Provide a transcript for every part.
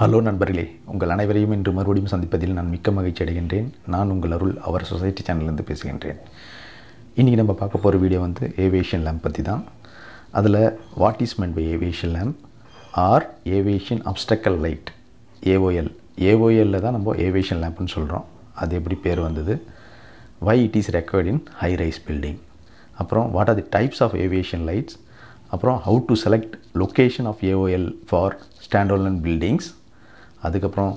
hello நண்பர்களே உங்கள் அனைவரையும் இன்று மறுபடியும் சந்திப்பதில் நான் மிக்க மகிழ்ச்சி அடைகின்றேன் நான் உங்கள் அருள் அவர் சொசைட்டி சேனல்லேருந்து பேசுகின்றேன் இன்றைக்கி நம்ம பார்க்க போகிற வீடியோ வந்து ஏவியேஷன் லேம்ப் பற்றி தான் அதில் what is meant by aviation lamp or aviation obstacle light AOL ஏஓஎல்லில் தான் நம்ம ஏவியேஷன் லேம்ப்னு சொல்கிறோம் அது எப்படி பேர் வந்தது why it is record in high rise building அப்புறம் what are the types of aviation lights அப்புறம் how to select location of AOL for stand and buildings அதுக்கப்புறம்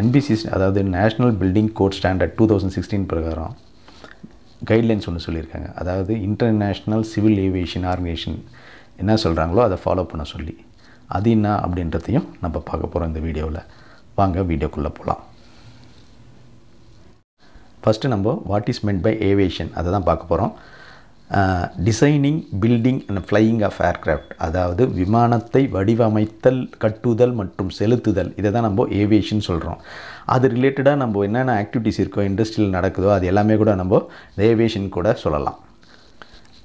என்பிசி அதாவது national building code standard two thousand sixteen பிரகாரம் guidelines ஒன்று சொல்லியிருக்காங்க அதாவது international civil aviation organisation என்ன சொல்கிறாங்களோ அதை ஃபாலோ பண்ண சொல்லி அது என்ன அப்படின்றதையும் நம்ம பார்க்க போகிறோம் இந்த வீடியோவில் வாங்க வீடியோக்குள்ளே போகலாம் ஃபஸ்ட்டு நம்ம what is meant by aviation அதை தான் பார்க்க போகிறோம் designing building and flying of aircraft அதாவது விமானத்தை வடிவமைத்தல் கட்டுதல் மற்றும் செலுத்துதல் இதை தான் நம்ம ஏவியேஷன் சொல்கிறோம் அது ரிலேட்டடாக நம்ம என்னென்ன ஆக்டிவிட்டிஸ் இருக்கோ இண்டஸ்ட்ரியில் நடக்குதோ அது எல்லாமே கூட நம்ம ஏவியேஷன் கூட சொல்லலாம்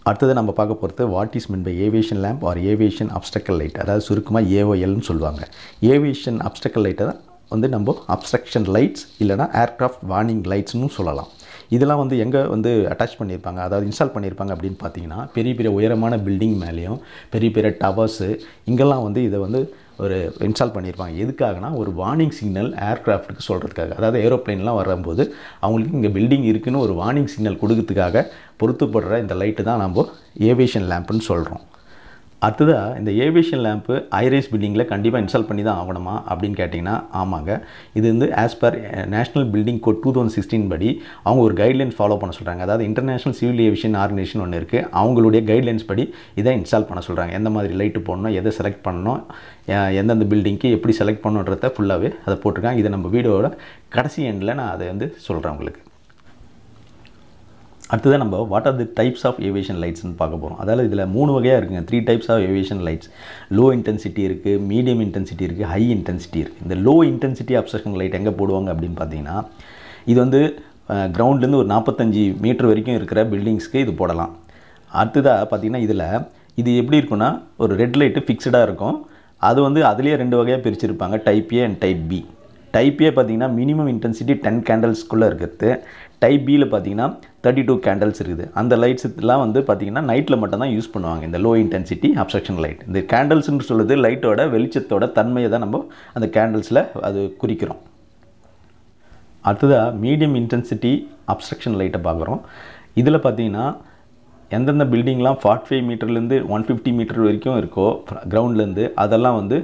அடுத்தது நம்ம பார்க்க போகிறது what is meant by aviation lamp or aviation obstacle light அதாவது சுருக்கமாக ஏஓஎல்னு சொல்லுவாங்க ஏவியேஷன் அப்டக்கல் லைட்டை தான் வந்து நம்ம அப்ஸ்ட்ரக்ஷன் லைட்ஸ் இல்லைனா ஏர்க்ராஃப்ட் வார்னிங் லைட்ஸ்னு சொல்லலாம் இதெல்லாம் வந்து எங்கே வந்து அட்டாச் பண்ணியிருப்பாங்க அதாவது இன்ஸ்டால் பண்ணியிருப்பாங்க அப்படின்னு பார்த்தீங்கன்னா பெரிய பெரிய உயரமான பில்டிங் மேலேயும் பெரிய பெரிய டவர்ஸு இங்கெல்லாம் வந்து இதை வந்து ஒரு இன்ஸ்டால் பண்ணியிருப்பாங்க எதுக்காகனா ஒரு வார்னிங் சிக்னல் ஏர்க்ராஃப்ட்டுக்கு சொல்கிறதுக்காக அதாவது ஏரோப்ளைன்லாம் வரும்போது அவங்களுக்கு இங்கே பில்டிங் இருக்குதுன்னு ஒரு வார்னிங் சிக்னல் கொடுக்கறதுக்காக பொருத்துப்படுற இந்த லைட்டு தான் நம்ம ஏவியேஷன் லேம்ப்னு சொல்கிறோம் அடுத்ததாக இந்த ஏவியேஷன் லேம்பு ஐரேஸ் பில்டிங்கில் கண்டிப்பாக இன்ஸ்டால் பண்ணி தான் ஆகணுமா அப்படின்னு கேட்டிங்கன்னா ஆமாங்க இது வந்து as per national building code two thousand sixteen படி அவங்க ஒரு கைட்லைன்ஸ் ஃபாலோ பண்ண சொல்கிறாங்க அதாவது இன்டர்நேஷனல் சிவில் ஏவியேஷன் ஆர்கனைசேஷன் ஒன்று இருக்குது அவங்களுடைய கைட்லைன்ஸ் படி இதை இன்ஸ்டால் பண்ண சொல்கிறாங்க எந்த மாதிரி லைட்டு போடணும் எதை செலக்ட் பண்ணணும் எந்தெந்த பில்டிங்க்கு எப்படி செலக்ட் பண்ணுன்றத ஃபுல்லாகவே அதை போட்டிருக்காங்க இதை நம்ம வீடியோட கடைசி எண்டில் நான் அதை வந்து சொல்கிறேன் உங்களுக்கு அடுத்ததான் நம்ம what are the types of aviation லைட்ஸ்னு பார்க்க போகிறோம் அதாவது இதில் மூணு வகையாக இருக்குங்க three types of aviation lights low intensity இருக்குது மீடியம் இன்டென்சிட்டி இருக்குது ஹை இன்டென்சிட்டி இருக்குது இந்த லோ இன்டென்சிட்டி அப்சர்ஷன் லைட் எங்கே போடுவாங்க அப்படின்னு பார்த்தீங்கன்னா இது வந்து கிரவுண்ட்லேருந்து ஒரு நாற்பத்தஞ்சு மீட்டர் வரைக்கும் இருக்கிற பில்டிங்ஸ்க்கு இது போடலாம் அடுத்ததாக பார்த்திங்கன்னா இதில் இது எப்படி இருக்குன்னா ஒரு ரெட் லைட்டு ஃபிக்ஸ்டாக இருக்கும் அது வந்து அதுலேயே ரெண்டு வகையாக பிரிச்சுருப்பாங்க type A and type B type A minimum intensity ten கேண்டல்ஸ்க்குள்ளே இருக்கிறது டைப் பியில் பார்த்தீங்கன்னா தேர்ட்டி டூ கேண்டல்ஸ் இருக்குது அந்த லைட்ஸ்லாம் வந்து பார்த்திங்கன்னா நைட்டில் மட்டும்தான் யூஸ் பண்ணுவாங்க இந்த லோ இன்டென்சிட்டி அப்சக்ஷன் லைட் இந்த கேண்டல்ஸ்ன்னு சொல்லுது லைட்டோட வெளிச்சத்தோட தன்மையை தான் நம்ம அந்த கேண்டல்ஸில் அது குறிக்கிறோம் அடுத்ததாக மீடியம் இன்டென்சிட்டி அப்ஸ்ட்ரக்ஷன் லைட்டை பார்க்குறோம் இதில் பார்த்தீங்கன்னா எந்தெந்த பில்டிங்லாம் ஃபார்ட்டி ஃபைவ் மீட்டர்லேருந்து ஒன் ஃபிஃப்டி மீட்டர் வரைக்கும் இருக்கோ கிரவுண்ட்லேருந்து அதெல்லாம் வந்து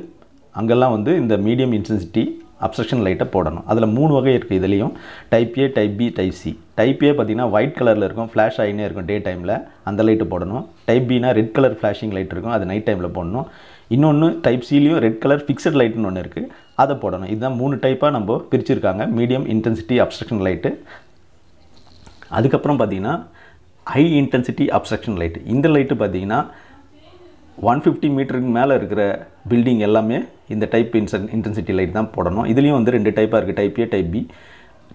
அங்கெல்லாம் வந்து இந்த மீடியம் இன்டென்சிட்டி அப்சக்ஷன் லைட்டை போடணும் அதில் மூணு வகை இருக்குது இதுலேயும் type A type B type C type A பார்த்திங்கன்னா ஒயிட் கலரில் இருக்கும் ஃப்ளாஷ் ஆகினே இருக்கும் டே டைமில் அந்த லைட்டு போடணும் டைப் பினா ரெட் கலர் ஃப்ளாஷிங் லைட் இருக்கும் அது நைட் டைமில் போடணும் இன்னொன்று டைப் சிலையும் ரெட் கலர் ஃபிக்ஸட் லைட்னு ஒன்று இருக்குது அதை போடணும் இதுதான் மூணு டைப்பாக நம்ம பிரிச்சுருக்காங்க மீடியம் இன்டென்சிட்டி அப்ஸ்ட்ரக்ஷன் லைட்டு அதுக்கப்புறம் பார்த்திங்கன்னா ஹை இன்டென்சிட்டி அப்ஸ்ட்ரக்ஷன் லைட்டு இந்த லைட்டு பார்த்திங்கன்னா ஒன் ஃபிஃப்டி மீட்டருக்கு மேலே இருக்கிற பில்டிங் எல்லாமே இந்த டைப் இன்சன் இன்டென்சிட்டி லைட் தான் போடணும் இதுலேயும் வந்து ரெண்டு டைப்பாக இருக்குது டைப் ஏ டைப் பி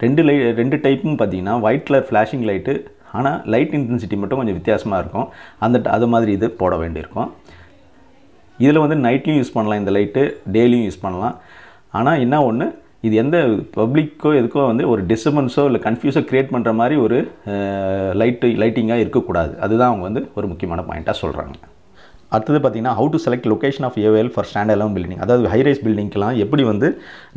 ரெண்டு லை ரெண்டு டைப்பும் பார்த்தீங்கன்னா ஒயிட் கலர் ஃப்ளாஷிங் லைட்டு ஆனால் லைட் இன்டென்சிட்டி மட்டும் கொஞ்சம் வித்தியாசமாக இருக்கும் அந்த அது மாதிரி இது போட வேண்டியிருக்கும் இதில் வந்து நைட்லேயும் யூஸ் பண்ணலாம் இந்த லைட்டு டெய்லியும் யூஸ் பண்ணலாம் ஆனால் என்ன ஒன்று இது எந்த பப்ளிக்கோ எதுக்கோ வந்து ஒரு டிஸ்டர்பன்ஸோ இல்லை கன்ஃபியூஸோ க்ரியேட் பண்ணுற மாதிரி ஒரு லைட்டு லைட்டிங்காக இருக்கக்கூடாது அதுதான் அவங்க வந்து ஒரு முக்கியமான பாயிண்ட்டாக சொல்கிறாங்க அடுத்தது பார்த்திங்கன்னா how to select location of AOL for stand alone building அதாவது ஹைரைஸ் பில்டிங்க்கெலாம் எப்படி வந்து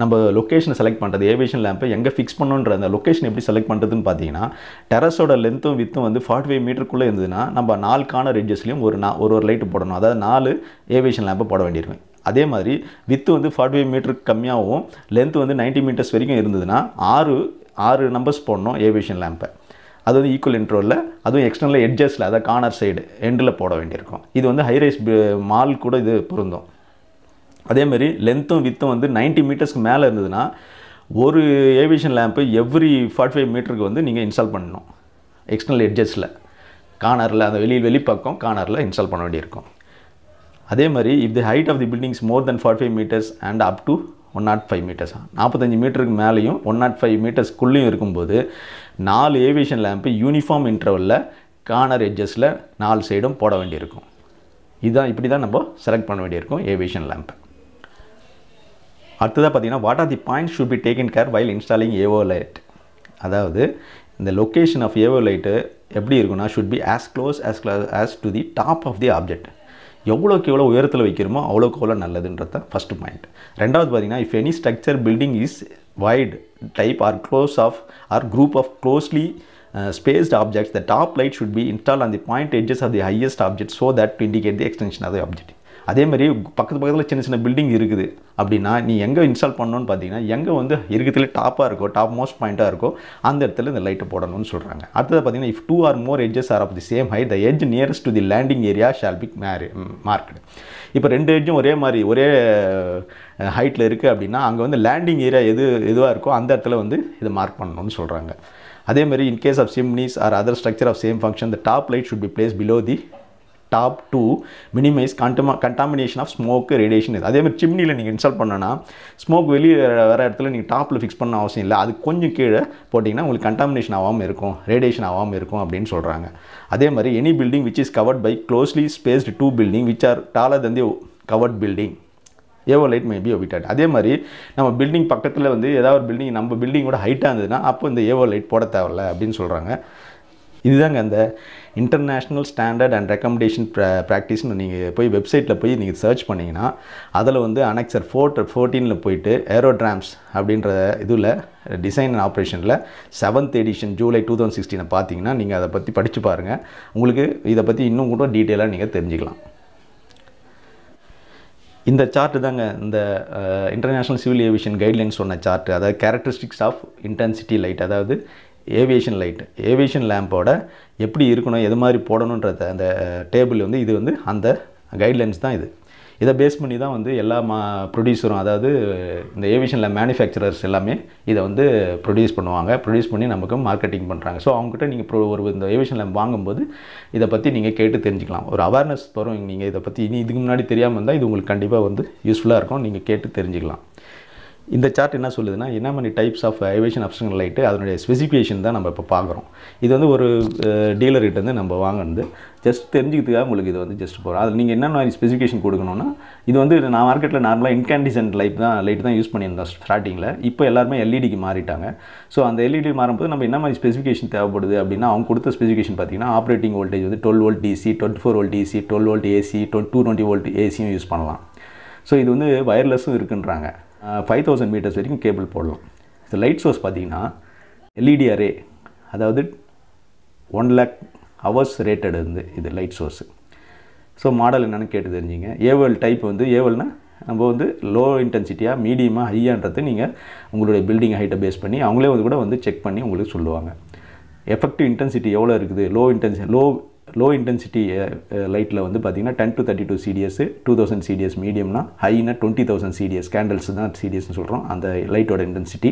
நம்ம லொக்கேஷனை செலக்ட் பண்ணுறது ஏவியேஷன் லேம்பை எங்கே ஃபிக்ஸ் பண்ணுன்ற அந்த லொக்கேஷன் எப்படி செலக்ட் பண்ணுறதுன்னு பார்த்தீங்கன்னா டெரஸோட லென்த்தும் வித்தும் வந்து ஃபார்ட்டி ஃபைவ் மீட்டருக்குள்ளே இருந்ததுன்னா நம்ம நாலுக்கான ரெஜஸ்லையும் ஒரு நா ஒரு ஒரு லைட்டு போடணும் அதாவது நாலு ஏவியேஷன் லேம்பை போட வேண்டியிருக்கும் அதே மாதிரி வித்து வந்து ஃபார்ட்டி ஃபைவ் மீட்டருக்கு கம்மியாகவும் லென்த்து வந்து நைன்ட்டி மீட்டர்ஸ் வரைக்கும் இருந்ததுன்னா ஆறு ஆறு நம்பர்ஸ் போடணும் ஏவியேஷன் லேம்பை அது வந்து ஈக்குவல் இன்ட்ரோவில் அதுவும் எக்ஸ்டர்னல் எட்ஜஸில் அதாவது கார்னர் சைடு எண்டில் போட வேண்டியிருக்கும் இது வந்து ஹைரைஸ் மால் கூட இது பொருந்தும் அதேமாரி லென்த்தும் வித்தும் வந்து நைன்ட்டி மீட்டர்ஸ்க்கு மேலே இருந்ததுன்னா ஒரு aviation lamp every forty five மீட்டருக்கு வந்து நீங்கள் இன்ஸ்டால் பண்ணணும் எக்ஸ்டர்னல் எட்ஜஸில் கார்னரில் அந்த வெளியில் வெளிப்பக்கம் கார்னரில் இன்ஸ்டால் பண்ண வேண்டியிருக்கும் அதே மாதிரி if the height of the buildings more than forty five metres and up to one not five மீட்டர்ஸாக நாற்பத்தஞ்சு மீட்டருக்கு மேலேயும் ஒன் நாட் ஃபைவ் மீட்டர்ஸ்குள்ளேயும் இருக்கும்போது நாலு ஏவியேஷன் லேம்ப்பு யூனிஃபார்ம் இன்டர்வலில் கார்னர் எட்ஜஸில் நாலு சைடும் போட வேண்டியிருக்கும் இதுதான் இப்படி தான் நம்ம செலக்ட் பண்ண வேண்டியிருக்கும் ஏவியேஷன் லேம்ப் அடுத்ததாக பார்த்தீங்கன்னா what are the point should be taken care while installing AOL light அதாவது இந்த லொக்கேஷன் ஆஃப் ஏவோ லைட்டு எப்படி இருக்குன்னா should be as close as close as to the top of the object எவ்வளோக்கு எவ்வளோ உயரத்தில் வைக்கிறோமோ அவ்வளோக்கு அவ்வளோ நல்லதுன்றத தான் பாயிண்ட் ரெண்டாவது பார்த்தீங்கன்னா if any structure building is wide type or close of or group of closely spaced objects the top light should be install on the point edges of the highest object so that to indicate the extension of the object அதே மாதிரி பக்கத்து பக்கத்தில் சின்ன சின்ன building இருக்குது அப்படின்னா நீ எங்கே இன்ஸ்டால் பண்ணணும்னு பார்த்தீங்கன்னா எங்கே வந்து இருக்கிறதுல டாப்பாக இருக்கோ டாப் மோஸ்ட் பாயிண்ட்டாக இருக்கோ அந்த இடத்துல இந்த லைட்டை போடணும்னு சொல்கிறாங்க அடுத்தது பார்த்தீங்கன்னா if two or more edges are of the same high the edge nearest to the landing area shall pick merry market இப்போ ரெண்டு எட்ஜும் ஒரே மாதிரி ஒரே ஹைட்டில் இருக்குது அப்படின்னா அங்கே வந்து லேண்டிங் ஏரியா எது எதுவாக இருக்கோ அந்த இடத்துல வந்து இதை மார்க் பண்ணணும்னு சொல்கிறாங்க அதேமாதிரி in case of chimneys or other structure of same function the top light should be place below the top to minimise கண்டமா கண்டாமினேஷன் ஆஃப் ஸ்மோக்கு ரேடியேஷன் இது அதே மாதிரி சிம்னியில் நீங்கள் இன்ஸ்டால் பண்ணோன்னா ஸ்மோக் வெளியே வேறு இடத்துல நீங்கள் டாப்பில் ஃபிக்ஸ் பண்ண அவசியம் இல்லை அது கொஞ்சம் கீழே போட்டிங்கன்னா உங்களுக்கு கண்டாமினேஷன் ஆகாமல் இருக்கும் ரேடியேஷன் ஆகாமல் இருக்கும் அப்படின்னு சொல்கிறாங்க அதே மாதிரி any building which is covered by closely spaced two building which are taller than covered building AOL light may be omitted அதே மாதிரி நம்ம பில்டிங் பக்கத்தில் வந்து ஏதாவது ஒரு பில்டிங் நம்ம பில்டிங்கோட ஹைட்டாக இருந்ததுன்னா அப்போ இந்த ஏவோ லைட் போட தேவையில்ல அப்படின்னு சொல்கிறாங்க இதுதாங்க அந்த இன்டர்நேஷ்னல் ஸ்டாண்டர்ட் அண்ட் ரெக்கமெண்டேஷன் ப்ரா ப்ராக்டிஸ்னு நீங்கள் போய் வெப்சைட்டில் போய் நீங்கள் சர்ச் பண்ணிங்கன்னா அதில் வந்து அனெக்சர் ஃபோர்ட் ஃபோர்டீனில் போயிட்டு ஏரோட்ராம்ஸ் அப்படின்ற இதில் டிசைன் அண்ட் ஆப்ரேஷனில் seventh edition July two thousand சிக்ஸ்டீனை பார்த்தீங்கன்னா நீங்கள் அதை பற்றி படித்து பாருங்கள் உங்களுக்கு இதை பற்றி இன்னும் கூட டீட்டெயிலாக நீங்கள் தெரிஞ்சுக்கலாம் இந்த சார்ட்டு தாங்க இந்த இன்டர்நேஷ்னல் சிவில் ஏவியேஷன் கைட்லைன்ஸ் சொன்ன சார்ட்டு அதாவது கேரக்டரிஸ்டிக்ஸ் ஆஃப் இன்டென்சிட்டி லைட் அதாவது ஏவியேஷன் லைட்டு ஏவியேஷன் லேம்போட எப்படி இருக்கணும் எது மாதிரி போடணுன்றத அந்த டேபிள் வந்து இது வந்து அந்த கைட்லைன்ஸ் தான் இது இதை பேஸ் பண்ணி தான் வந்து எல்லா மா ப்ரொடியூசரும் அதாவது இந்த ஏவியேஷனில் மேனுஃபேக்சரர்ஸ் எல்லாமே இதை வந்து ப்ரொடியூஸ் பண்ணுவாங்க ப்ரொடியூஸ் பண்ணி நமக்கு மார்க்கெட்டிங் பண்ணுறாங்க ஸோ அவங்ககிட்ட நீங்கள் ப்ரோ ஒரு இந்த ஏவியேஷன் லேம் வாங்கும்போது இதை பற்றி நீங்கள் கேட்டு தெரிஞ்சுக்கலாம் ஒரு அவேர்னஸ் வரும் நீங்கள் இதை பற்றி இனி இதுக்கு முன்னாடி தெரியாமல் இருந்தால் இது உங்களுக்கு கண்டிப்பாக வந்து யூஸ்ஃபுல்லாக இருக்கும் நீங்கள் கேட்டு தெரிஞ்சுக்கலாம் இந்த சார்ட் என்ன சொல்லுதுன்னா என்ன மாதிரி டைப்ஸ் ஆஃப் ஐவேஷன் ஆப்ஷன் லைட்டு அதனுடைய ஸ்பெசிஃபிகேஷன் தான் நம்ம இப்போ பார்க்குறோம் இது வந்து ஒரு டீலர்கிட்ட வந்து நம்ம வாங்கினது ஜஸ்ட் தெரிஞ்சுக்கிறதுக்காக உங்களுக்கு இது வந்து ஜஸ்ட் போகிறோம் அதில் நீங்கள் என்ன மாதிரி ஸ்பெசிஃபிகேஷன் கொடுக்கணும்னா இது வந்து நான் மார்க்கெட்டில் நார்மலாக இன்கேண்டிசன்ட் லைட் தான் லைட் தான் யூஸ் பண்ணியிருந்தோம் ஸ்டார்டிங்கில் இப்போ எல்லாருமே எல்இடிக்கு e மாறிட்டாங்க ஸோ அந்த எல்இடி e மாறும்போது நம்ம என்ன மாதிரி ஸ்பெசிஃபிகேஷன் தேவைப்படுது அப்படின்னா அவங்க கொடுத்த ஸ்பெசிஃபிகேஷன் பார்த்தீங்கன்னா ஆப்ரேட்டிங் வோல்டேஜ் வந்து twelve volt DC twenty four volt DC twelve volt AC two twenty volt ஏசியும் யூஸ் பண்ணலாம் ஸோ இது வந்து வயர்லெஸ்ஸும் இருக்குன்றாங்க ஃபைவ் தௌசண்ட் மீட்டர்ஸ் வரைக்கும் கேபிள் போடலாம் இந்த லைட் சோர்ஸ் பார்த்திங்கன்னா எல்இடி அரே e அதாவது ஒன் லேக் ஹவர்ஸ் ரேட்டட் வந்து இது லைட் சோர்ஸு ஸோ மாடல் என்னென்னு கேட்டு தெரிஞ்சிங்க ஏவல் டைப் வந்து ஏவல்னால் நம்ம வந்து லோ இன்டென்சிட்டியாக மீடியமாக ஹையான்றது நீங்கள் உங்களுடைய பில்டிங் ஹைட்டை பேஸ் பண்ணி அவங்களே வந்து கூட வந்து செக் பண்ணி உங்களுக்கு சொல்லுவாங்க எஃபெக்டிவ் இன்டென்சிட்டி எவ்வளோ இருக்குது low intensity low low intensity லைட்டில் வந்து பார்த்திங்கன்னா ten to thirty two CDs two thousand CDs மீடியம்னா ஹைனா டுவெண்ட்டி தௌசண்ட் சிடிஎஸ் கேண்டில்ஸ் தான் சிடிஎஸ்னு சொல்கிறோம் அந்த லைட்டோட இன்டென்சிட்டி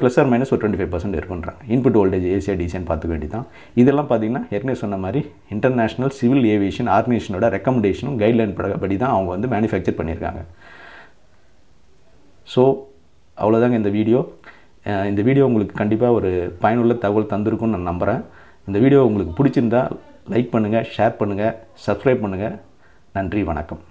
ப்ளஸ் ஆர் மைனஸ் ஒரு டுவெண்ட்டி ஃபைவ் பர்சன்ட் இருக்குன்றாங்க இன்புட் வோல்டேஜ் ஏசியா டிசைன் பார்த்துக்க வேண்டியதான் இதெல்லாம் பார்த்திங்கன்னா ஏற்கனவே சொன்ன மாதிரி இன்டர்நேஷனல் சிவில் ஏவியேஷன் ஆர்கனைசேஷனோட ரெக்கமெண்டேஷனும் கைட்லைன் படி தான் அவங்க வந்து மேனுஃபேக்சர் பண்ணியிருக்காங்க ஸோ அவ்வளோதாங்க இந்த வீடியோ இந்த வீடியோ உங்களுக்கு கண்டிப்பாக ஒரு பயனுள்ள தகவல் தந்திருக்கும்னு நான் நம்புகிறேன் இந்த வீடியோ உங்களுக்கு பிடிச்சிருந்தால் லைக் பண்ணுங்கள் ஷேர் பண்ணுங்கள் சப்ஸ்கிரைப் பண்ணுங்கள் நன்றி வணக்கம்